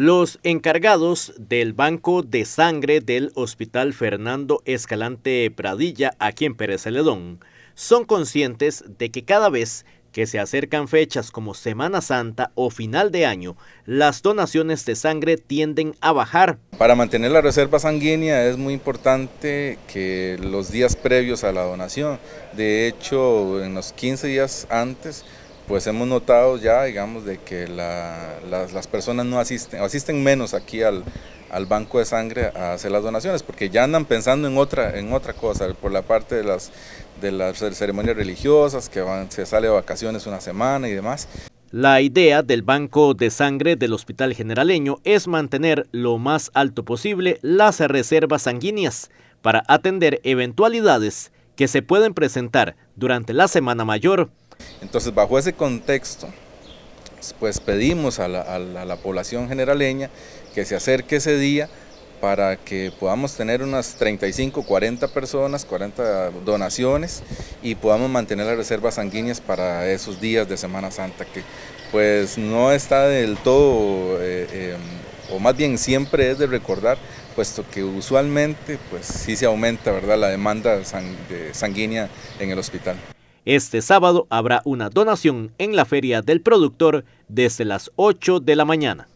Los encargados del banco de sangre del Hospital Fernando Escalante Pradilla, aquí en Pérez Celedón, son conscientes de que cada vez que se acercan fechas como Semana Santa o final de año, las donaciones de sangre tienden a bajar. Para mantener la reserva sanguínea es muy importante que los días previos a la donación, de hecho en los 15 días antes, pues hemos notado ya, digamos, de que las, personas no asisten, asisten menos aquí al, banco de sangre a hacer las donaciones, porque ya andan pensando en otra, en otra cosa, por la parte de las, ceremonias religiosas, que se sale de vacaciones una semana y demás. La idea del banco de sangre del Hospital Generaleño es mantener lo más alto posible las reservas sanguíneas para atender eventualidades que se pueden presentar durante la Semana Mayor entonces, bajo ese contexto, pues pedimos a la, población generaleña que se acerque ese día para que podamos tener unas 35, 40 personas, 40 donaciones y podamos mantener las reservas sanguíneas para esos días de Semana Santa, que pues no está del todo, eh, em, o más bien siempre es de recordar, puesto que usualmente pues sí se aumenta ¿verdad? la demanda sanguínea en el hospital. Este sábado habrá una donación en la Feria del Productor desde las 8 de la mañana.